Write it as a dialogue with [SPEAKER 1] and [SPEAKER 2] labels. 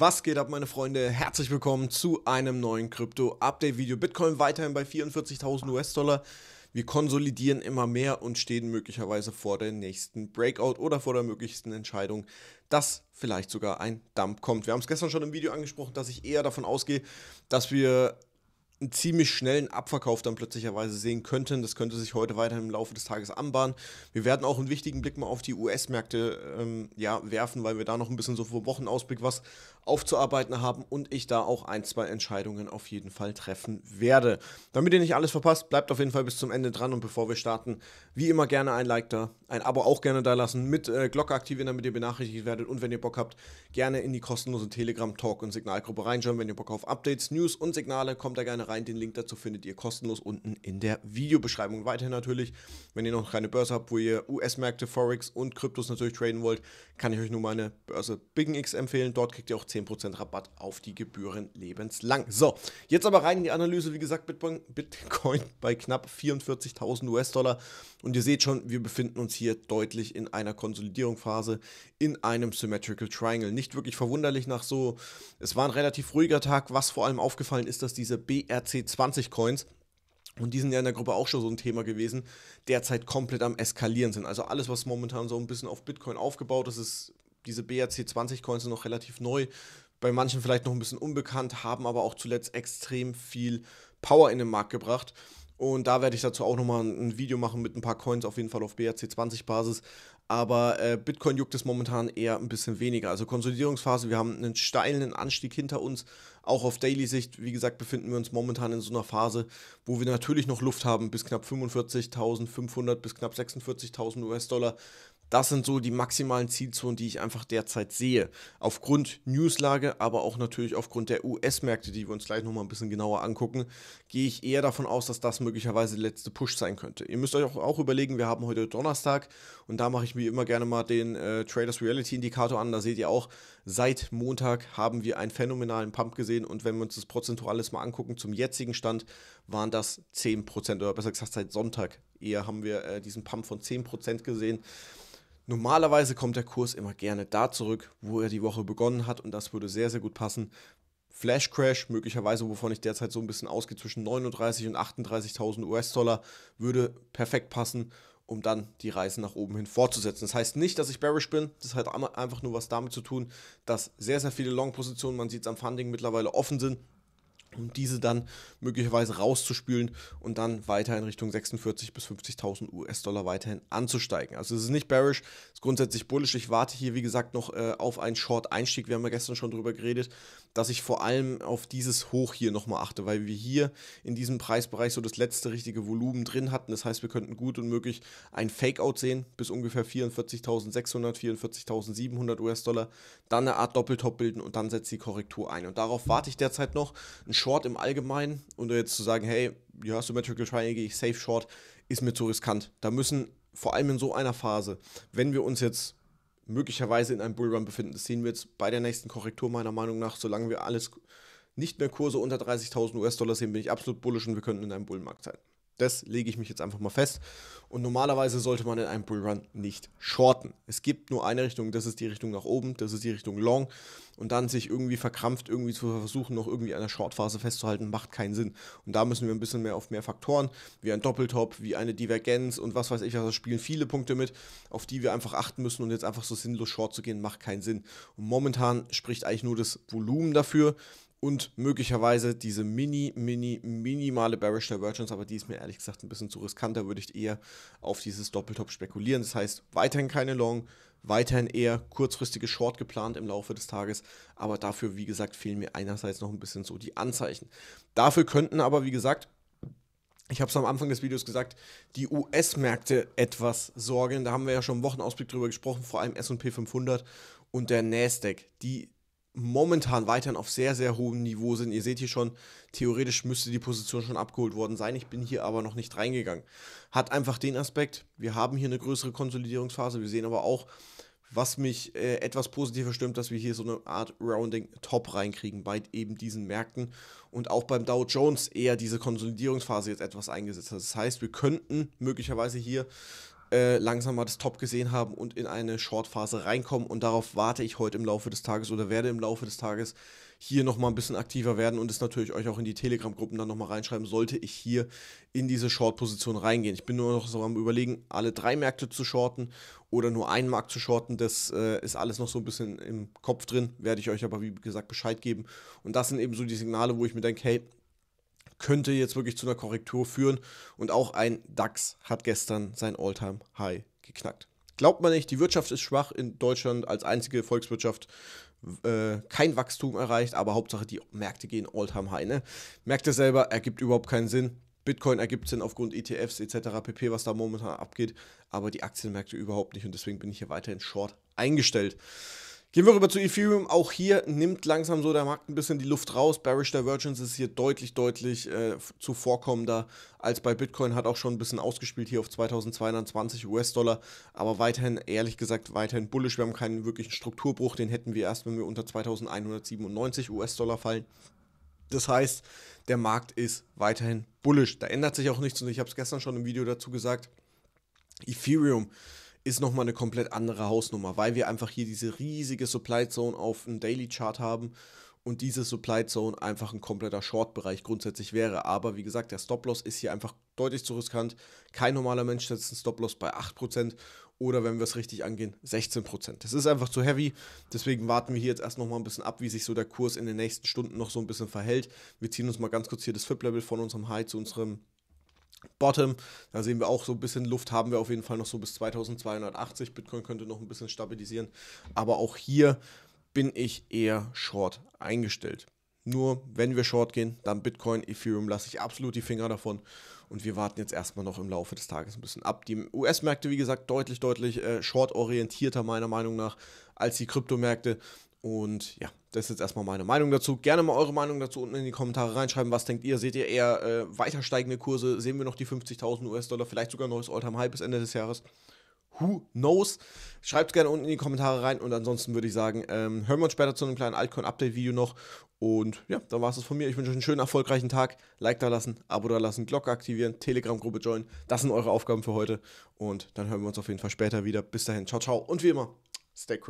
[SPEAKER 1] Was geht ab, meine Freunde? Herzlich willkommen zu einem neuen Krypto-Update-Video. Bitcoin weiterhin bei 44.000 US-Dollar. Wir konsolidieren immer mehr und stehen möglicherweise vor der nächsten Breakout oder vor der möglichsten Entscheidung, dass vielleicht sogar ein Dump kommt. Wir haben es gestern schon im Video angesprochen, dass ich eher davon ausgehe, dass wir einen ziemlich schnellen Abverkauf dann plötzlicherweise sehen könnten. Das könnte sich heute weiterhin im Laufe des Tages anbahnen. Wir werden auch einen wichtigen Blick mal auf die US-Märkte ähm, ja, werfen, weil wir da noch ein bisschen so vor Wochenausblick was aufzuarbeiten haben und ich da auch ein, zwei Entscheidungen auf jeden Fall treffen werde. Damit ihr nicht alles verpasst, bleibt auf jeden Fall bis zum Ende dran und bevor wir starten, wie immer gerne ein Like da, ein Abo auch gerne da lassen, mit äh, Glocke aktivieren, damit ihr benachrichtigt werdet und wenn ihr Bock habt, gerne in die kostenlose Telegram-Talk- und Signalgruppe reinschauen. Wenn ihr Bock auf Updates, News und Signale, kommt da gerne rein. Den Link dazu findet ihr kostenlos unten in der Videobeschreibung. Weiterhin natürlich, wenn ihr noch keine Börse habt, wo ihr US-Märkte, Forex und Kryptos natürlich traden wollt, kann ich euch nur meine Börse BigNX empfehlen. Dort kriegt ihr auch 10% Rabatt auf die Gebühren lebenslang. So, jetzt aber rein in die Analyse. Wie gesagt, Bitcoin, Bitcoin bei knapp 44.000 US-Dollar. Und ihr seht schon, wir befinden uns hier deutlich in einer Konsolidierungsphase, in einem Symmetrical Triangle. Nicht wirklich verwunderlich nach so, es war ein relativ ruhiger Tag. Was vor allem aufgefallen ist, dass diese BR ERC20 Coins. Und die sind ja in der Gruppe auch schon so ein Thema gewesen, derzeit komplett am Eskalieren sind. Also alles, was momentan so ein bisschen auf Bitcoin aufgebaut ist, ist diese BRC20-Coins sind noch relativ neu, bei manchen vielleicht noch ein bisschen unbekannt, haben aber auch zuletzt extrem viel Power in den Markt gebracht. Und da werde ich dazu auch nochmal ein Video machen mit ein paar Coins, auf jeden Fall auf BRC20-Basis. Aber äh, Bitcoin juckt es momentan eher ein bisschen weniger. Also Konsolidierungsphase, wir haben einen steilen Anstieg hinter uns, auch auf Daily-Sicht, wie gesagt, befinden wir uns momentan in so einer Phase, wo wir natürlich noch Luft haben bis knapp 45.500 bis knapp 46.000 US-Dollar. Das sind so die maximalen Zielzonen, die ich einfach derzeit sehe. Aufgrund Newslage, aber auch natürlich aufgrund der US-Märkte, die wir uns gleich nochmal ein bisschen genauer angucken, gehe ich eher davon aus, dass das möglicherweise der letzte Push sein könnte. Ihr müsst euch auch, überlegen, wir haben heute Donnerstag und da mache ich mir immer gerne mal den äh, Traders Reality Indikator an. Da seht ihr auch, seit Montag haben wir einen phänomenalen Pump gesehen gesehen. Und wenn wir uns das prozentuales mal angucken, zum jetzigen Stand waren das 10% Prozent oder besser gesagt seit Sonntag eher haben wir äh, diesen Pump von 10% Prozent gesehen. Normalerweise kommt der Kurs immer gerne da zurück, wo er die Woche begonnen hat und das würde sehr, sehr gut passen. Flash Crash, möglicherweise, wovon ich derzeit so ein bisschen ausgehe, zwischen 39 und 38.000 US-Dollar, würde perfekt passen um dann die Reisen nach oben hin fortzusetzen. Das heißt nicht, dass ich bearish bin, das hat einfach nur was damit zu tun, dass sehr, sehr viele Long-Positionen, man sieht es am Funding, mittlerweile offen sind um diese dann möglicherweise rauszuspülen und dann weiter in Richtung 46 bis 50.000 US-Dollar weiterhin anzusteigen. Also es ist nicht bearish, es ist grundsätzlich bullish. Ich warte hier, wie gesagt, noch äh, auf einen Short-Einstieg. Wir haben ja gestern schon darüber geredet, dass ich vor allem auf dieses Hoch hier nochmal achte, weil wir hier in diesem Preisbereich so das letzte richtige Volumen drin hatten. Das heißt, wir könnten gut und möglich ein Fake-Out sehen bis ungefähr 44.600, 44.700 US-Dollar, dann eine Art Doppeltop bilden und dann setzt die Korrektur ein. Und darauf warte ich derzeit noch. Ein Short im Allgemeinen und jetzt zu sagen, hey, ja, Symmetrical Triangle gehe ich safe Short, ist mir zu riskant. Da müssen vor allem in so einer Phase, wenn wir uns jetzt möglicherweise in einem Bullrun befinden, das sehen wir jetzt bei der nächsten Korrektur meiner Meinung nach, solange wir alles nicht mehr Kurse unter 30.000 US-Dollar sehen, bin ich absolut bullisch und wir könnten in einem Bullenmarkt sein. Das lege ich mich jetzt einfach mal fest. Und normalerweise sollte man in einem Bullrun nicht shorten. Es gibt nur eine Richtung, das ist die Richtung nach oben, das ist die Richtung long. Und dann sich irgendwie verkrampft, irgendwie zu versuchen, noch irgendwie an der Shortphase festzuhalten, macht keinen Sinn. Und da müssen wir ein bisschen mehr auf mehr Faktoren, wie ein Doppeltop, wie eine Divergenz und was weiß ich, was also spielen viele Punkte mit, auf die wir einfach achten müssen. Und jetzt einfach so sinnlos short zu gehen, macht keinen Sinn. Und momentan spricht eigentlich nur das Volumen dafür und möglicherweise diese mini, mini, minimale Bearish Divergence, aber die ist mir ehrlich gesagt ein bisschen zu riskant. Da würde ich eher auf dieses Doppeltop spekulieren. Das heißt, weiterhin keine Long, weiterhin eher kurzfristige Short geplant im Laufe des Tages, aber dafür, wie gesagt, fehlen mir einerseits noch ein bisschen so die Anzeichen. Dafür könnten aber, wie gesagt, ich habe es am Anfang des Videos gesagt, die US-Märkte etwas sorgen. Da haben wir ja schon im Wochenausblick drüber gesprochen, vor allem SP 500 und der Nasdaq. Die momentan weiterhin auf sehr, sehr hohem Niveau sind. Ihr seht hier schon, theoretisch müsste die Position schon abgeholt worden sein. Ich bin hier aber noch nicht reingegangen. Hat einfach den Aspekt, wir haben hier eine größere Konsolidierungsphase. Wir sehen aber auch, was mich äh, etwas positiver stimmt, dass wir hier so eine Art Rounding-Top reinkriegen bei eben diesen Märkten und auch beim Dow Jones eher diese Konsolidierungsphase jetzt etwas eingesetzt hat. Das heißt, wir könnten möglicherweise hier äh, langsam mal das Top gesehen haben und in eine Shortphase reinkommen. Und darauf warte ich heute im Laufe des Tages oder werde im Laufe des Tages hier nochmal ein bisschen aktiver werden und es natürlich euch auch in die Telegram-Gruppen dann nochmal reinschreiben, sollte ich hier in diese Short-Position reingehen. Ich bin nur noch so am Überlegen, alle drei Märkte zu shorten oder nur einen Markt zu shorten. Das äh, ist alles noch so ein bisschen im Kopf drin, werde ich euch aber wie gesagt Bescheid geben. Und das sind eben so die Signale, wo ich mir denke, hey, könnte jetzt wirklich zu einer Korrektur führen. Und auch ein DAX hat gestern sein all time high geknackt. Glaubt man nicht, die Wirtschaft ist schwach in Deutschland als einzige Volkswirtschaft. Äh, kein Wachstum erreicht, aber Hauptsache die Märkte gehen all time high. Ne? ihr selber ergibt überhaupt keinen Sinn. Bitcoin ergibt Sinn aufgrund ETFs etc. pp, was da momentan abgeht, aber die Aktienmärkte überhaupt nicht und deswegen bin ich hier weiterhin short eingestellt. Gehen wir rüber zu Ethereum. Auch hier nimmt langsam so der Markt ein bisschen die Luft raus. Bearish Divergence ist hier deutlich, deutlich äh, zuvorkommender als bei Bitcoin. Hat auch schon ein bisschen ausgespielt hier auf 2220 US-Dollar. Aber weiterhin, ehrlich gesagt, weiterhin bullish. Wir haben keinen wirklichen Strukturbruch. Den hätten wir erst, wenn wir unter 2197 US-Dollar fallen. Das heißt, der Markt ist weiterhin bullish. Da ändert sich auch nichts. Und ich habe es gestern schon im Video dazu gesagt. Ethereum ist nochmal eine komplett andere Hausnummer, weil wir einfach hier diese riesige Supply Zone auf dem Daily Chart haben und diese Supply Zone einfach ein kompletter Short-Bereich grundsätzlich wäre. Aber wie gesagt, der Stop-Loss ist hier einfach deutlich zu riskant. Kein normaler Mensch setzt einen Stop-Loss bei 8% oder wenn wir es richtig angehen, 16%. Das ist einfach zu heavy. Deswegen warten wir hier jetzt erst nochmal ein bisschen ab, wie sich so der Kurs in den nächsten Stunden noch so ein bisschen verhält. Wir ziehen uns mal ganz kurz hier das FIP-Level von unserem High zu unserem Bottom. Da sehen wir auch so ein bisschen Luft, haben wir auf jeden Fall noch so bis 2280. Bitcoin könnte noch ein bisschen stabilisieren. Aber auch hier bin ich eher short eingestellt. Nur wenn wir short gehen, dann Bitcoin, Ethereum lasse ich absolut die Finger davon. Und wir warten jetzt erstmal noch im Laufe des Tages ein bisschen ab. Die US-Märkte, wie gesagt, deutlich, deutlich äh, short orientierter meiner Meinung nach als die Kryptomärkte. Und ja, das ist jetzt erstmal meine Meinung dazu. Gerne mal eure Meinung dazu unten in die Kommentare reinschreiben. Was denkt ihr? Seht ihr eher äh, weiter steigende Kurse? Sehen wir noch die 50.000 US-Dollar? Vielleicht sogar ein neues All-Time-High bis Ende des Jahres? Who knows? Schreibt gerne unten in die Kommentare rein. Und ansonsten würde ich sagen, ähm, hören wir uns später zu einem kleinen Altcoin-Update-Video noch. Und ja, dann war es das von mir. Ich wünsche euch einen schönen, erfolgreichen Tag. Like da lassen, Abo da lassen, Glocke aktivieren, Telegram-Gruppe joinen. Das sind eure Aufgaben für heute. Und dann hören wir uns auf jeden Fall später wieder. Bis dahin, ciao, ciao. Und wie immer, stay crazy.